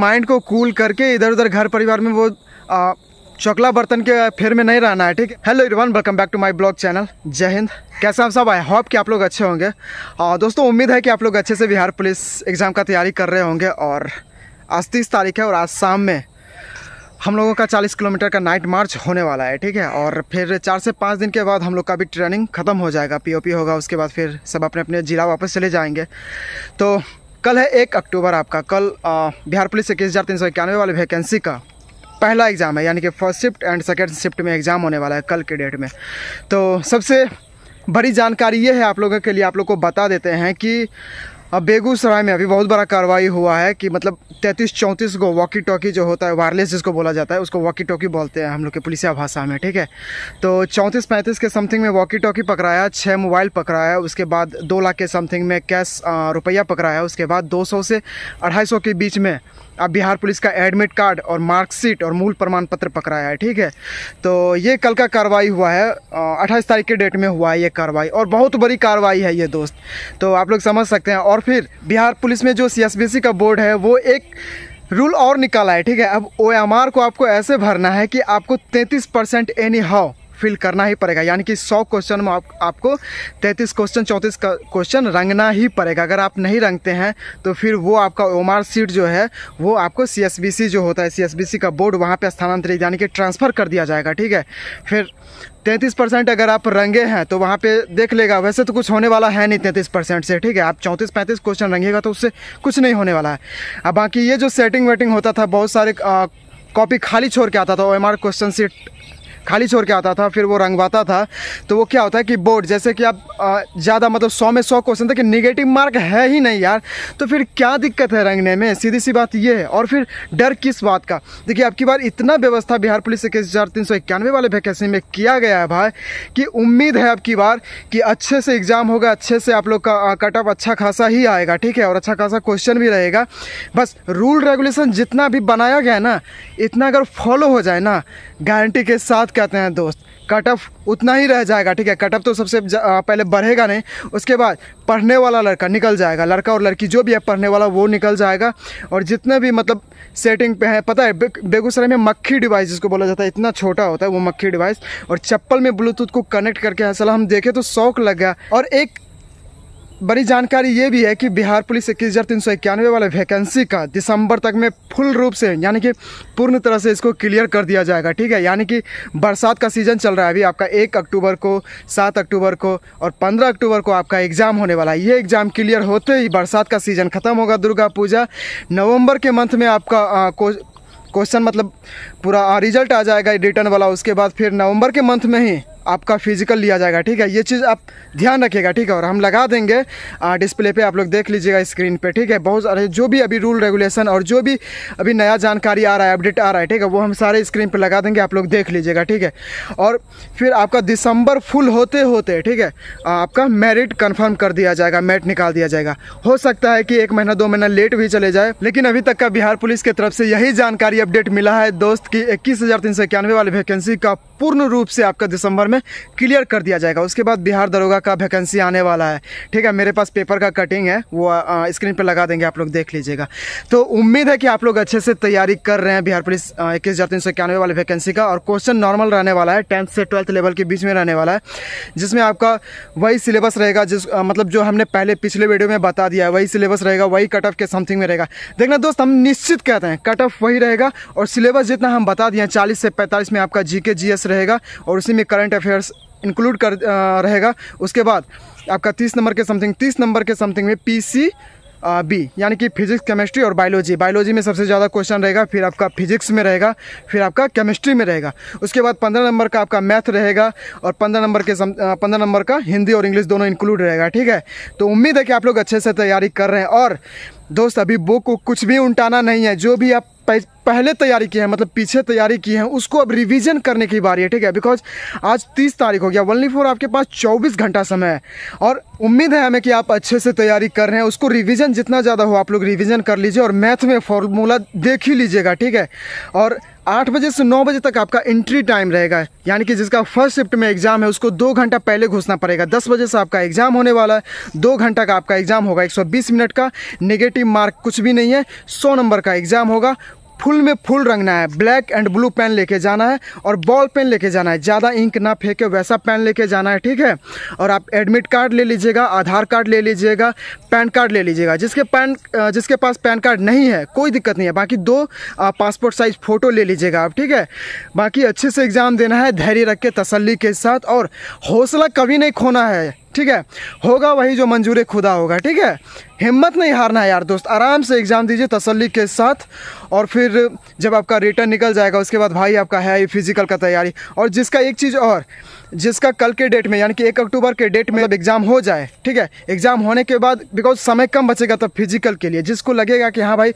mind को cool करके इधर उधर घर परिवार में वो आ, चकला बर्तन के फेर में नहीं रहना है ठीक हेलो इरवान welcome back to my blog channel जय हिंद कैसे आप सब आए होप कि आप लोग अच्छे होंगे और दोस्तों उम्मीद है कि आप लोग अच्छे से बिहार पुलिस एग्ज़ाम का तैयारी कर रहे होंगे और आज तीस तारीख है और आज शाम में हम लोगों का चालीस किलोमीटर का नाइट मार्च होने वाला है ठीक है और फिर चार से पाँच दिन के बाद हम लोग का भी ट्रेनिंग ख़त्म हो जाएगा पीओपी होगा उसके बाद फिर सब अपने अपने ज़िला वापस चले जाएँगे तो कल है एक अक्टूबर आपका कल बिहार पुलिस इक्कीस हज़ार तीन सौ इक्यानवे वाले वैकेंसी का पहला एग्ज़ाम है यानी कि first shift and second shift में एग्ज़ाम होने वाला है कल के डेट में तो सबसे बड़ी जानकारी ये है आप लोगों के लिए आप लोग को बता देते हैं कि अब बेगूसराय में अभी बहुत बड़ा कार्रवाई हुआ है कि मतलब तैंतीस चौंतीस को वॉकी टॉकी जो होता है वायरलेस जिसको बोला जाता है उसको वॉकी टॉकी बोलते हैं हम लोग के पुलिसिया भाषा में ठीक है तो चौंतीस पैंतीस के समथिंग में वॉकी टॉकी पकड़ाया छः मोबाइल पकड़ाया उसके बाद दो लाख के समथिंग में कैश रुपया पकड़ाया उसके बाद दो सौ से अढ़ाई सौ के बीच में अब बिहार पुलिस का एडमिट कार्ड और मार्कशीट और मूल प्रमाण पत्र पकड़ाया है ठीक है तो ये कल का कार्रवाई हुआ है अट्ठाईस तारीख के डेट में हुआ है ये कार्रवाई और बहुत बड़ी कार्रवाई है ये दोस्त तो आप लोग समझ सकते हैं और फिर बिहार पुलिस में जो सी का बोर्ड है वो एक रूल और निकाला है ठीक है अब ओ को आपको ऐसे भरना है कि आपको तैंतीस परसेंट एनी हाउ फिल करना ही पड़ेगा यानी कि सौ क्वेश्चन में आप, आपको तैंतीस क्वेश्चन चौंतीस क्वेश्चन रंगना ही पड़ेगा अगर आप नहीं रंगते हैं तो फिर वो आपका ओम सीट जो है वो आपको सी जो होता है सी का बोर्ड वहाँ पर स्थानांतरित यानी कि ट्रांसफ़र कर दिया जाएगा ठीक है फिर तैंतीस परसेंट अगर आप रंगे हैं तो वहाँ पे देख लेगा वैसे तो कुछ होने वाला है नहीं तैंतीस परसेंट से ठीक है आप चौंतीस पैंतीस क्वेश्चन रंगेगा तो उससे कुछ नहीं होने वाला है अब बाकी ये जो सेटिंग वेटिंग होता था बहुत सारे कॉपी खाली छोड़ के आता था ओ एम क्वेश्चन सीट खाली छोड़ के आता था फिर वो रंगवाता था तो वो क्या होता है कि बोर्ड जैसे कि आप ज़्यादा मतलब सौ में सौ क्वेश्चन था तो कि निगेटिव मार्क है ही नहीं यार तो फिर क्या दिक्कत है रंगने में सीधी सी बात ये है और फिर डर किस बात का देखिए आपकी बार इतना व्यवस्था बिहार पुलिस इक्कीस हज़ार तीन सौ इक्यानवे वाले वैकेंसी में किया गया है भाई कि उम्मीद है आपकी बार कि अच्छे से एग्ज़ाम होगा अच्छे से आप लोग का कट ऑफ अच्छा खासा ही आएगा ठीक है और अच्छा खासा क्वेश्चन भी रहेगा बस रूल रेगुलेशन जितना भी बनाया गया है ना इतना अगर फॉलो हो जाए ना गारंटी के साथ कहते हैं दोस्त कट ऑफ उतना ही रह जाएगा ठीक है कट ऑफ तो सबसे पहले बढ़ेगा नहीं उसके बाद पढ़ने वाला लड़का निकल जाएगा लड़का और लड़की जो भी है पढ़ने वाला वो निकल जाएगा और जितने भी मतलब सेटिंग पे है पता है बेगूसराय में मक्खी डिवाइस जिसको बोला जाता है इतना छोटा होता है वो मक्खी डिवाइस और चप्पल में ब्लूटूथ को कनेक्ट करके असल हम देखें तो शौक लग गया और एक बड़ी जानकारी ये भी है कि बिहार पुलिस इक्कीस हज़ार तीन सौ इक्यानवे वाले वैकेंसी का दिसंबर तक में फुल रूप से यानी कि पूर्ण तरह से इसको क्लियर कर दिया जाएगा ठीक है यानी कि बरसात का सीज़न चल रहा है अभी आपका एक अक्टूबर को सात अक्टूबर को और पंद्रह अक्टूबर को आपका एग्ज़ाम होने वाला है ये एग्ज़ाम क्लियर होते ही बरसात का सीज़न ख़त्म होगा दुर्गा पूजा नवम्बर के मंथ में आपका आ, को, क्वेश्चन मतलब पूरा रिजल्ट आ जाएगा रिटर्न वाला उसके बाद फिर नवंबर के मंथ में ही आपका फिजिकल लिया जाएगा ठीक है ये चीज़ आप ध्यान रखिएगा ठीक है और हम लगा देंगे डिस्प्ले पे आप लोग देख लीजिएगा स्क्रीन पे ठीक है बहुत सारे जो भी अभी रूल रेगुलेशन और जो भी अभी नया जानकारी आ रहा है अपडेट आ रहा है ठीक है वो हम सारे स्क्रीन पर लगा देंगे आप लोग देख लीजिएगा ठीक है और फिर आपका दिसंबर फुल होते होते ठीक है आपका मेरिट कन्फर्म कर दिया जाएगा मेरिट निकाल दिया जाएगा हो सकता है कि एक महीना दो महीना लेट भी चले जाए लेकिन अभी तक का बिहार पुलिस की तरफ से यही जानकारी अपडेट मिला है दोस्त की इक्कीस वाली वैकेंसी का पूर्ण रूप से आपका दिसंबर में में क्लियर कर दिया जाएगा उसके बाद बिहार दरोगा का वैकेंसी आने वाला है ठीक है मेरे पास पेपर का कटिंग है वो स्क्रीन पर लगा देंगे आप लोग देख लीजिएगा तो उम्मीद है कि आप लोग अच्छे से तैयारी कर रहे हैं बिहार पुलिस इक्कीस हज़ार तीन सौ इक्यानवे वाले वैकेंसी का और क्वेश्चन नॉर्मल रहने वाला है टेंथ से ट्वेल्थ लेवल के बीच में रहने वाला है जिसमें आपका वही सिलेबस रहेगा जिस मतलब जो हमने पहले पिछले वीडियो में बता दिया है वही सिलेबस रहेगा वही कट ऑफ के समथिंग में रहेगा देखना दोस्त हम निश्चित कहते हैं कट ऑफ वही रहेगा और सिलेबस जितना हम बता दिए चालीस से पैंतालीस में आपका जी के रहेगा और उसी में करंट अफेयर अफेयर्स इंक्लूड कर रहेगा उसके बाद आपका तीस नंबर के समथिंग तीस नंबर के समथिंग में पी सी बी यानी कि फिजिक्स केमिस्ट्री और बायोलॉजी बायोलॉजी में सबसे ज़्यादा क्वेश्चन रहेगा फिर आपका फिजिक्स में रहेगा फिर आपका केमिस्ट्री में रहेगा उसके बाद पंद्रह नंबर का आपका मैथ रहेगा और पंद्रह नंबर के पंद्रह नंबर का हिंदी और इंग्लिश दोनों इंक्लूड रहेगा ठीक है तो उम्मीद है कि आप लोग अच्छे से तैयारी कर रहे हैं और दोस्त अभी बुक को कुछ भी उल्टाना नहीं है जो भी आप पहले तैयारी की है मतलब पीछे तैयारी की है उसको अब रिवीजन करने की बारी है ठीक है बिकॉज आज तीस तारीख हो गया वनली फोर आपके पास चौबीस घंटा समय है और उम्मीद है हमें कि आप अच्छे से तैयारी कर रहे हैं उसको रिवीजन जितना ज़्यादा हो आप लोग रिवीजन कर लीजिए और मैथ में फॉर्मूला देख ही लीजिएगा ठीक है और आठ बजे से नौ बजे तक आपका एंट्री टाइम रहेगा यानी कि जिसका फर्स्ट शिफ्ट में एग्ज़ाम है उसको दो घंटा पहले घुसना पड़ेगा दस बजे से आपका एग्ज़ाम होने वाला है दो घंटा का आपका एग्ज़ाम होगा बीस मिनट का नेगेटिव मार्क कुछ भी नहीं है सौ नंबर का एग्ज़ाम होगा फुल में फुल रंगना है ब्लैक एंड ब्लू पेन लेके जाना है और बॉल पेन लेके जाना है ज़्यादा इंक ना फेंके वैसा पेन लेके जाना है ठीक है और आप एडमिट कार्ड ले लीजिएगा आधार कार्ड ले लीजिएगा पैन कार्ड ले लीजिएगा जिसके पैन जिसके पास पैन कार्ड नहीं है कोई दिक्कत नहीं है बाकी दो पासपोर्ट साइज़ फ़ोटो ले लीजिएगा आप ठीक है बाकी अच्छे से एग्ज़ाम देना है धैर्य रख के तसली के साथ और हौसला कभी नहीं खोना है ठीक है होगा वही जो मंजूर खुदा होगा ठीक है हिम्मत नहीं हारना है यार दोस्त आराम से एग्ज़ाम दीजिए तसल्ली के साथ और फिर जब आपका रिटर्न निकल जाएगा उसके बाद भाई आपका है ये फिजिकल का तैयारी और जिसका एक चीज़ और जिसका कल के डेट में यानी कि एक अक्टूबर के डेट में जब एग्ज़ाम हो जाए ठीक है एग्ज़ाम होने के बाद बिकॉज समय कम बचेगा तब फिजिकल के लिए जिसको लगेगा कि हाँ भाई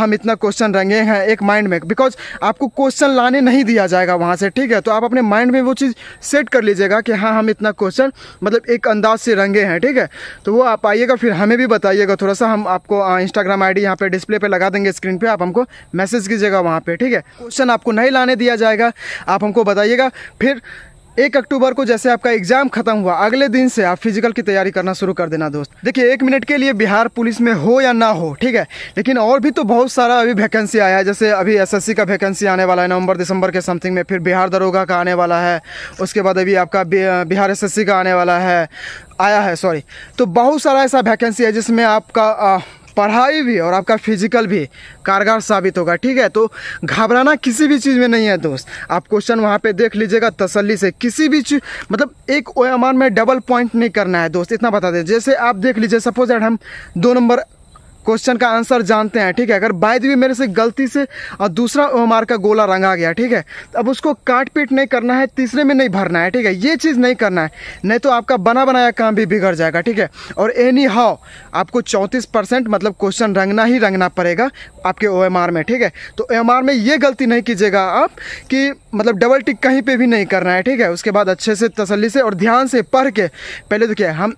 हम इतना क्वेश्चन रंगे हैं एक माइंड में बिकॉज आपको क्वेश्चन लाने नहीं दिया जाएगा वहाँ से ठीक है तो आप अपने माइंड में वो चीज़ सेट कर लीजिएगा कि हाँ हम इतना क्वेश्चन मतलब एक अंदाज से रंगे हैं ठीक है तो वो आप आइएगा फिर हमें भी बताइएगा थोड़ा सा हम आपको इंस्टाग्राम आई डी यहाँ पर डिस्प्ले पर लगा देंगे स्क्रीन पर आप हमको मैसेज कीजिएगा वहाँ पर ठीक है क्वेश्चन आपको नहीं लाने दिया जाएगा आप हमको बताइएगा फिर एक अक्टूबर को जैसे आपका एग्जाम खत्म हुआ अगले दिन से आप फिजिकल की तैयारी करना शुरू कर देना दोस्त देखिए एक मिनट के लिए बिहार पुलिस में हो या ना हो ठीक है लेकिन और भी तो बहुत सारा अभी वैकेंसी आया है जैसे अभी एसएससी का वैकेंसी आने वाला है नवंबर दिसंबर के समथिंग में फिर बिहार दरोगा का आने वाला है उसके बाद अभी आपका बिहार एस का आने वाला है आया है सॉरी तो बहुत सारा ऐसा वैकेंसी है जिसमें आपका पढ़ाई भी और आपका फिजिकल भी कारगर साबित होगा ठीक है तो घबराना किसी भी चीज़ में नहीं है दोस्त आप क्वेश्चन वहाँ पे देख लीजिएगा तसल्ली से किसी भी चीज मतलब एक ओ में डबल पॉइंट नहीं करना है दोस्त इतना बता दें जैसे आप देख लीजिए सपोज एट हम दो नंबर क्वेश्चन का आंसर जानते हैं ठीक है अगर बाय दी मेरे से गलती से और दूसरा मार का गोला रंगा गया ठीक है अब उसको काट पीट नहीं करना है तीसरे में नहीं भरना है ठीक है ये चीज़ नहीं करना है नहीं तो आपका बना बनाया काम भी बिगड़ जाएगा ठीक है और एनी हाउ आपको चौंतीस परसेंट मतलब क्वेश्चन रंगना ही रंगना पड़ेगा आपके ओ में ठीक है तो ओ में ये गलती नहीं कीजिएगा आप कि मतलब डबल टिक कहीं पर भी नहीं करना है ठीक है उसके बाद अच्छे से तसली से और ध्यान से पढ़ के पहले देखिए हम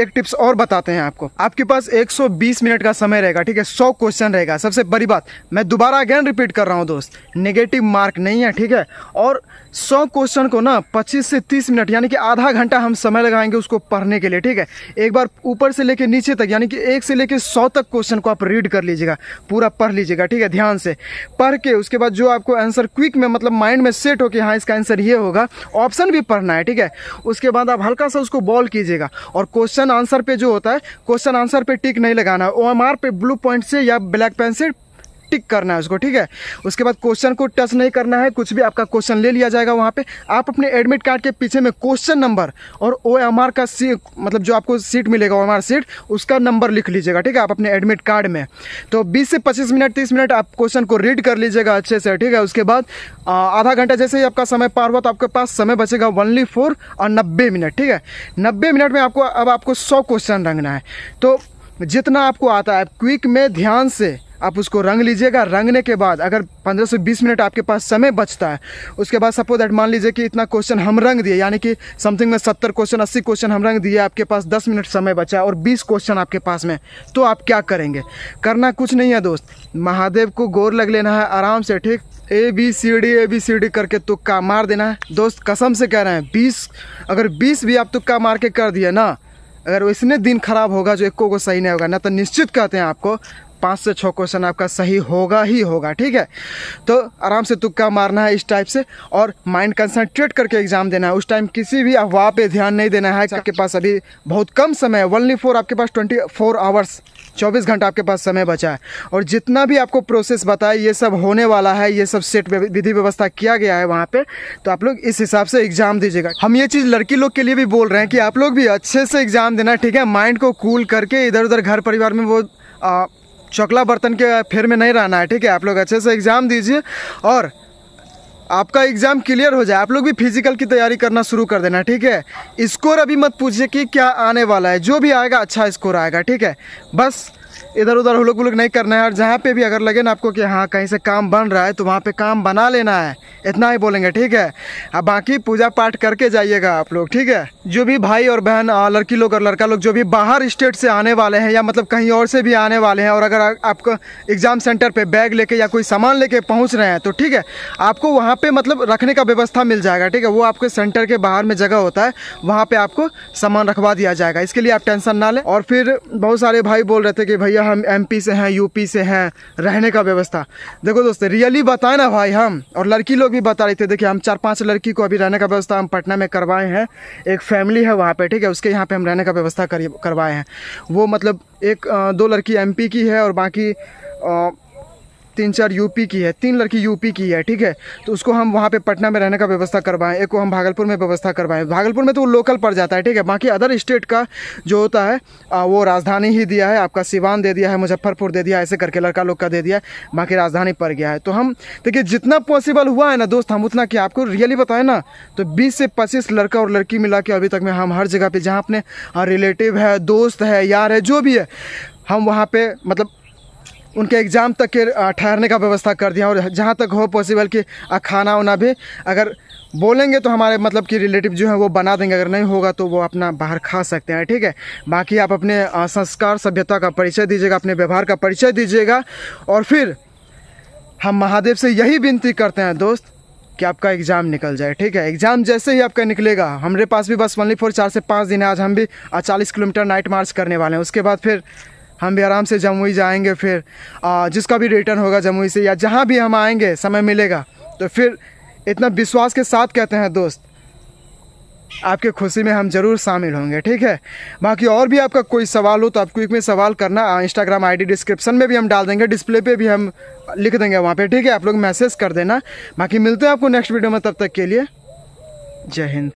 एक टिप्स और बताते हैं आपको आपके पास 120 मिनट का समय रहेगा ठीक है सौ क्वेश्चन रहेगा सबसे बड़ी बात मैं दोबारा अगेन रिपीट कर रहा हूँ दोस्त नेगेटिव मार्क नहीं है ठीक है और सौ क्वेश्चन को ना 25 से 30 मिनट यानी कि आधा घंटा हम समय लगाएंगे उसको पढ़ने के लिए ठीक है एक बार ऊपर से लेकर नीचे तक यानी कि एक से लेकर सौ तक क्वेश्चन को आप रीड कर लीजिएगा पूरा पढ़ लीजिएगा ठीक है ध्यान से पढ़ के उसके बाद जो आपको आंसर क्विक में मतलब माइंड में सेट हो कि हाँ इसका आंसर ये होगा ऑप्शन भी पढ़ना है ठीक है उसके बाद आप हल्का सा उसको बॉल कीजिएगा और क्वेश्चन क्वेश्चन आंसर पे जो होता है क्वेश्चन आंसर पे टिक नहीं लगाना है ओ पे ब्लू पॉइंट से या ब्लैक पेन से टिक करना है उसको ठीक है उसके बाद क्वेश्चन को टच नहीं करना है कुछ भी आपका क्वेश्चन ले लिया जाएगा वहाँ पे आप अपने एडमिट कार्ड के पीछे में क्वेश्चन नंबर और ओ का सी मतलब जो आपको सीट मिलेगा ओ एम सीट उसका नंबर लिख लीजिएगा ठीक है आप अपने एडमिट कार्ड में तो बीस से पच्चीस मिनट तीस मिनट आप क्वेश्चन को रीड कर लीजिएगा अच्छे से ठीक है उसके बाद आधा घंटा जैसे ही आपका समय पार हुआ तो आपके पास समय बचेगा ओनली फोर और नब्बे मिनट ठीक है नब्बे मिनट में आपको अब आपको सौ क्वेश्चन रंगना है तो जितना आपको आता है क्विक में ध्यान से आप उसको रंग लीजिएगा रंगने के बाद अगर 15 से 20 मिनट आपके पास समय बचता है उसके बाद सपोज दैट मान लीजिए कि इतना क्वेश्चन हम रंग दिए यानी कि समथिंग में 70 क्वेश्चन 80 क्वेश्चन हम रंग दिए आपके पास 10 मिनट समय बचा है और 20 क्वेश्चन आपके पास में तो आप क्या करेंगे करना कुछ नहीं है दोस्त महादेव को गोर लग लेना है आराम से ठीक A B C D A B C D करके तुक्का मार देना है दोस्त कसम से कह रहे हैं बीस अगर बीस भी आप तुक्का मार के कर दिए ना अगर इसने दिन खराब होगा जो एक को सही नहीं होगा ना तो निश्चित कहते हैं आपको पाँच से छः क्वेश्चन आपका सही होगा ही होगा ठीक है तो आराम से तुक्का मारना है इस टाइप से और माइंड कंसंट्रेट करके एग्जाम देना है उस टाइम किसी भी अफवाह पे ध्यान नहीं देना है आपके पास अभी बहुत कम समय है ओनली फोर आपके पास ट्वेंटी फोर आवर्स 24 घंटा आपके पास समय बचा है और जितना भी आपको प्रोसेस बताए ये सब होने वाला है ये सब सेट विधि व्यवस्था किया गया है वहाँ पे तो आप लोग इस हिसाब से एग्जाम दीजिएगा हम ये चीज़ लड़की लोग के लिए भी बोल रहे हैं कि आप लोग भी अच्छे से एग्जाम देना ठीक है माइंड को कूल करके इधर उधर घर परिवार में वो चकला बर्तन के फेर में नहीं रहना है ठीक है आप लोग अच्छे से एग्ज़ाम दीजिए और आपका एग्ज़ाम क्लियर हो जाए आप लोग भी फिजिकल की तैयारी करना शुरू कर देना ठीक है स्कोर अभी मत पूछिए कि क्या आने वाला है जो भी आएगा अच्छा स्कोर आएगा ठीक है बस इधर उधर हुलुक उलुक नहीं करना है और जहाँ पे भी अगर लगे ना आपको कि हाँ कहीं से काम बन रहा है तो वहाँ पे काम बना लेना है इतना ही बोलेंगे ठीक है अब बाकी पूजा पाठ करके जाइएगा आप लोग ठीक है जो भी भाई और बहन लड़की लोग और लड़का लोग जो भी बाहर स्टेट से आने वाले हैं या मतलब कहीं और से भी आने वाले हैं और अगर आपको एग्ज़ाम सेंटर पर बैग लेके या कोई सामान लेके पहुँच रहे हैं तो ठीक है आपको वहाँ यहाँ पे मतलब रखने का व्यवस्था मिल जाएगा ठीक है वो आपके सेंटर के बाहर में जगह होता है वहाँ पे आपको सामान रखवा दिया जाएगा इसके लिए आप टेंशन ना लें और फिर बहुत सारे भाई बोल रहे थे कि भैया हम एमपी से हैं यूपी से हैं रहने का व्यवस्था देखो दोस्तों रियली बताएं ना भाई हम और लड़की लोग भी बता रहे थे देखिए हम चार पाँच लड़की को अभी रहने का व्यवस्था हम पटना में करवाए हैं एक फैमिली है वहाँ पर ठीक है उसके यहाँ पर हम रहने का व्यवस्था करवाए हैं वो मतलब एक दो लड़की एम की है और बाकी तीन चार यूपी की है तीन लड़की यूपी की है ठीक है तो उसको हम वहाँ पे पटना में रहने का व्यवस्था करवाएं एक को हम भागलपुर में व्यवस्था करवाएं भागलपुर में तो वो लोकल पड़ जाता है ठीक है बाकी अदर स्टेट का जो होता है वो राजधानी ही दिया है आपका सिवान दे दिया है मुजफ्फरपुर दे दिया है ऐसे करके लड़का लोग का दे दिया है बाकी राजधानी पड़ गया है तो हम देखिए जितना पॉसिबल हुआ है ना दोस्त हम उतना किया आपको रियली बताएं ना तो बीस से पच्चीस लड़का और लड़की मिला के अभी तक में हम हर जगह पर जहाँ अपने रिलेटिव है दोस्त है यार है जो भी है हम वहाँ पे मतलब उनके एग्ज़ाम तक के ठहरने का व्यवस्था कर दिया और जहाँ तक हो पॉसिबल कि खाना उना भी अगर बोलेंगे तो हमारे मतलब कि रिलेटिव जो है वो बना देंगे अगर नहीं होगा तो वो अपना बाहर खा सकते हैं ठीक है बाकी आप अपने संस्कार सभ्यता का परिचय दीजिएगा अपने व्यवहार का परिचय दीजिएगा और फिर हम महादेव से यही विनती करते हैं दोस्त कि आपका एग्ज़ाम निकल जाए ठीक है एग्ज़ाम जैसे ही आपका निकलेगा हमारे पास भी बस वनली फोर चार से पाँच दिन है आज हम भी चालीस किलोमीटर नाइट मार्च करने वाले हैं उसके बाद फिर हम भी आराम से जमुई जाएंगे फिर आ, जिसका भी रिटर्न होगा जमुई से या जहाँ भी हम आएंगे समय मिलेगा तो फिर इतना विश्वास के साथ कहते हैं दोस्त आपके खुशी में हम ज़रूर शामिल होंगे ठीक है बाकी और भी आपका कोई सवाल हो तो आप क्विक में सवाल करना इंस्टाग्राम आईडी डिस्क्रिप्शन में भी हम डाल देंगे डिस्प्ले पे भी हम लिख देंगे वहाँ पे ठीक है आप लोग मैसेज कर देना बाकी मिलते हैं आपको नेक्स्ट वीडियो में तब तक के लिए जय हिंद